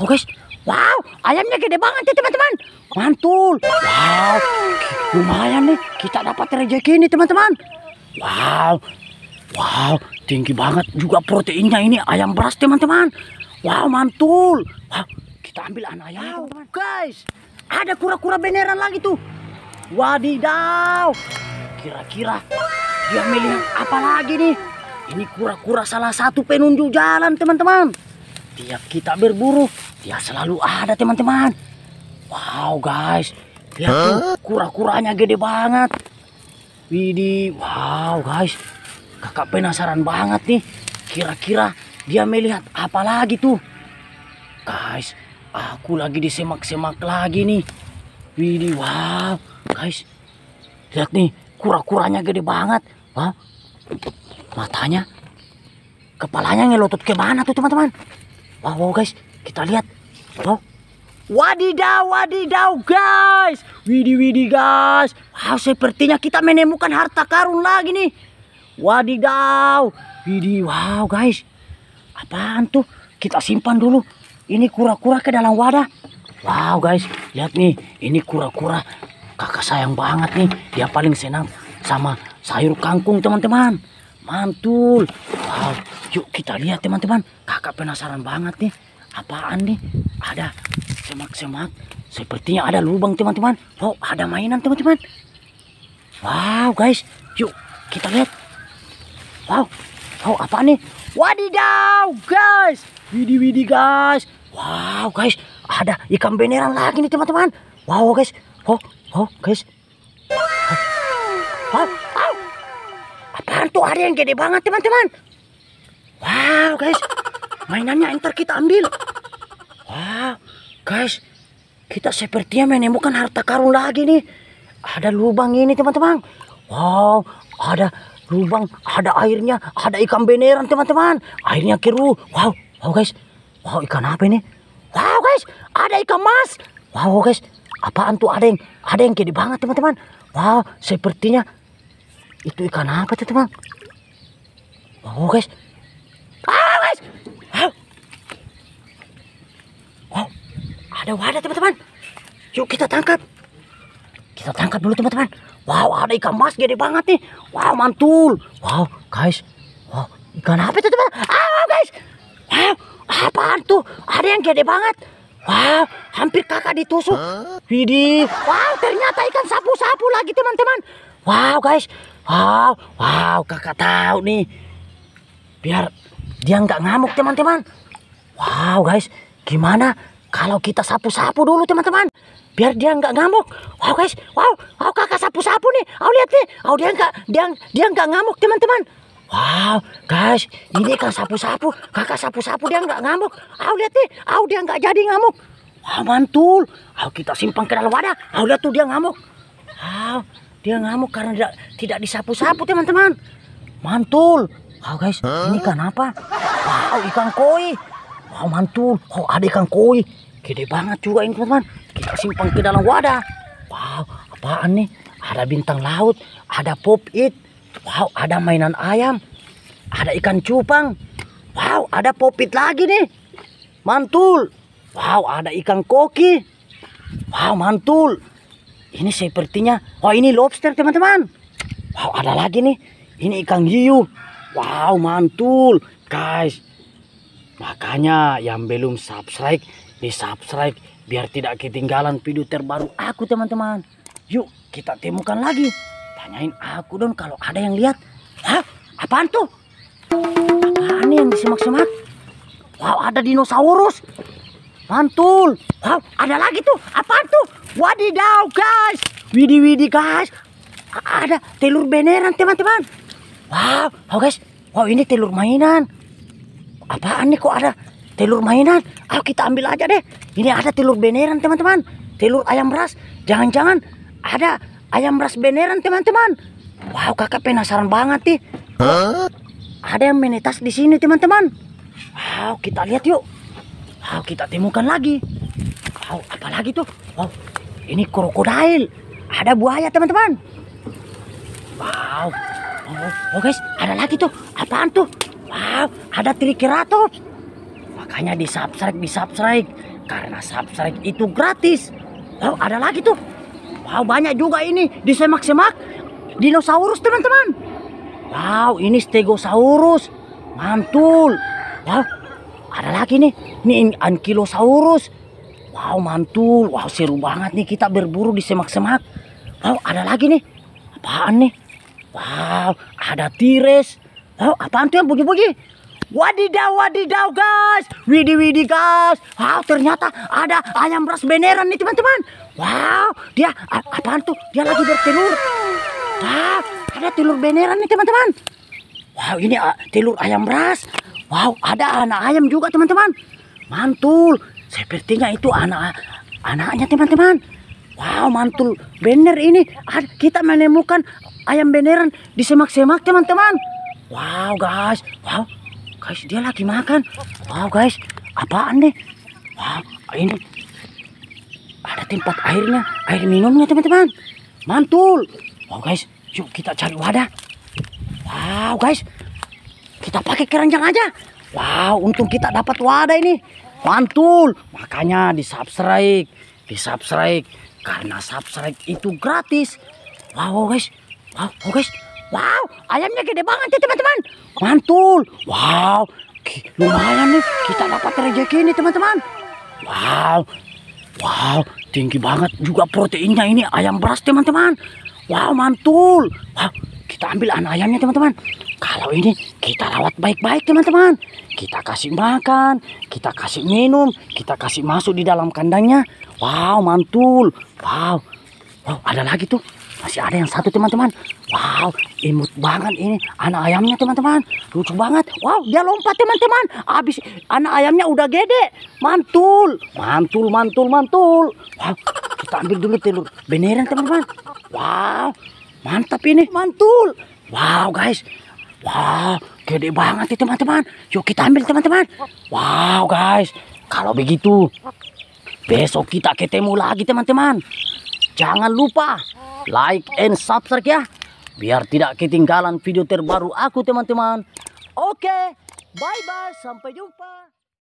Oh guys, wow, ayamnya gede banget ya teman-teman. Mantul. Wow, lumayan nih kita dapat rejeki ini teman-teman. Wow, wow, tinggi banget juga proteinnya ini ayam beras teman-teman. Wow, mantul. Wow, kita ambil anak ayam wow, Guys, ada kura-kura beneran lagi tuh. Wadidaw. Kira-kira dia milih apa lagi nih? Ini kura-kura salah satu penunjuk jalan teman-teman. Tiap kita berburu dia selalu ada teman-teman wow guys lihat huh? tuh kura-kuranya gede banget Widi, wow guys kakak penasaran banget nih kira-kira dia melihat apa lagi tuh guys aku lagi di semak-semak lagi nih Widi, wow guys lihat nih kura-kuranya gede banget Wah, matanya kepalanya ngelotot ke mana tuh teman-teman wow guys kita lihat. Oh. Wadidaw, wadidaw guys. Widi widi guys. Wow, sepertinya kita menemukan harta karun lagi nih. Wadidaw. Widi, wow guys. Apaan tuh? Kita simpan dulu. Ini kura-kura ke dalam wadah. Wow guys, lihat nih. Ini kura-kura kakak sayang banget nih. Dia paling senang sama sayur kangkung teman-teman. Mantul. Wow, yuk kita lihat teman-teman. Kakak penasaran banget nih apaan nih ada semak-semak sepertinya ada lubang teman-teman oh ada mainan teman-teman wow guys yuk kita lihat wow wow apa nih wadidaw guys widi widi guys wow guys ada ikan beneran lagi nih teman-teman wow guys oh oh guys wow, wow. apaan tuh ada yang gede banget teman-teman wow guys mainannya entar kita ambil wah guys kita sepertinya menemukan harta karun lagi nih ada lubang ini teman-teman wow ada lubang ada airnya ada ikan beneran teman-teman airnya keruh wow wow guys wow ikan apa ini wow guys ada ikan mas wow guys apaan tuh ada yang ada yang gede banget teman-teman wow sepertinya itu ikan apa tuh teman wow guys ada wadah teman-teman. Yuk kita tangkap. Kita tangkap dulu teman-teman. Wow ada ikan mas gede banget nih. Wow mantul. Wow guys. Wow ikan apa itu teman-teman? Wow ah, guys. Wow apaan tuh? Ada yang gede banget. Wow, hampir kakak ditusuk. Widih, wow ternyata ikan sapu-sapu lagi teman-teman. Wow guys, wow, wow kakak tahu nih. Biar dia nggak ngamuk teman-teman. Wow guys, gimana kalau kita sapu-sapu dulu teman-teman biar dia nggak ngamuk wow guys wow wow kakak sapu-sapu nih wow lihat nih wow dia nggak dia dia nggak ngamuk teman-teman wow guys ini kan sapu-sapu kakak sapu-sapu dia nggak ngamuk wow lihat nih wow dia nggak jadi ngamuk wow mantul wow kita simpang ke dalam wadah wow lihat tuh dia ngamuk wow dia ngamuk karena tidak tidak disapu-sapu teman-teman mantul wow guys ini kenapa, wow ikan koi Oh mantul, oh ada ikan koi. Gede banget juga ini teman-teman. Kita simpan ke dalam wadah. Wow, apaan nih? Ada bintang laut, ada pop it. Wow, ada mainan ayam. Ada ikan cupang. Wow, ada pop it lagi nih. Mantul. Wow, ada ikan koki. Wow, mantul. Ini sepertinya, oh ini lobster teman-teman. Wow, ada lagi nih. Ini ikan hiu. Wow, mantul. Guys, Makanya yang belum subscribe, di subscribe biar tidak ketinggalan video terbaru aku teman-teman. Yuk kita temukan lagi. Tanyain aku dong kalau ada yang lihat. Hah? Apaan tuh? Apaan yang disemak-semak? Wow ada dinosaurus. Mantul. Wow ada lagi tuh. Apaan tuh? Wadidaw guys. Widi widi guys. ada telur beneran teman-teman. Wow, oh, wow guys, wow ini telur mainan apaan nih kok ada telur mainan ayo kita ambil aja deh ini ada telur beneran teman-teman telur ayam ras jangan-jangan ada ayam ras beneran teman-teman wow kakak penasaran banget nih huh? ada yang menetas di sini teman-teman wow kita lihat yuk wow kita temukan lagi wow apalagi tuh wow ini krokodil ada buaya teman-teman wow oh, oh guys ada lagi tuh apaan tuh Wow, ada triceratops. makanya di subscribe di subscribe karena subscribe itu gratis wow oh, ada lagi tuh wow banyak juga ini di semak semak dinosaurus teman-teman wow ini stegosaurus mantul wow ada lagi nih ini ankylosaurus wow mantul wow seru banget nih kita berburu di semak semak wow ada lagi nih apaan nih wow ada tires Oh, apaan tuh yang bunyi-bunyi? Wadidaw, wadidaw guys. Widi, widi guys. Wow, ternyata ada ayam ras beneran nih teman-teman. Wow, dia apaan tuh? Dia lagi bertelur. Wow, ada telur beneran nih teman-teman. Wow, ini uh, telur ayam ras. Wow, ada anak ayam juga teman-teman. Mantul. Sepertinya itu anak anaknya teman-teman. Wow, mantul. Bener ini. Kita menemukan ayam beneran di semak-semak teman-teman. Wow guys, wow guys dia lagi makan. Wow guys, apaan nih? Wow ini ada tempat airnya, air minumnya teman-teman. Mantul. Wow guys, yuk kita cari wadah. Wow guys, kita pakai keranjang aja. Wow, untung kita dapat wadah ini. Mantul. Makanya di subscribe, di subscribe karena subscribe itu gratis. Wow guys, wow, wow oh, guys. Wow, ayamnya gede banget ya teman-teman. Mantul. Wow, lumayan nih kita dapat rejeki ini teman-teman. Wow, wow, tinggi banget juga proteinnya ini ayam beras teman-teman. Wow, mantul. Wow, kita ambil anak ayamnya teman-teman. Kalau ini kita rawat baik-baik teman-teman. Kita kasih makan, kita kasih minum, kita kasih masuk di dalam kandangnya. Wow, mantul. Wow, wow, ada lagi tuh masih ada yang satu teman-teman wow imut banget ini anak ayamnya teman-teman lucu banget wow dia lompat teman-teman habis anak ayamnya udah gede mantul mantul mantul mantul wow kita ambil dulu telur beneran teman-teman wow mantap ini mantul wow guys wow gede banget ya teman-teman yuk kita ambil teman-teman wow guys kalau begitu besok kita ketemu lagi teman-teman Jangan lupa like and subscribe ya. Biar tidak ketinggalan video terbaru aku teman-teman. Oke, bye-bye. Sampai jumpa.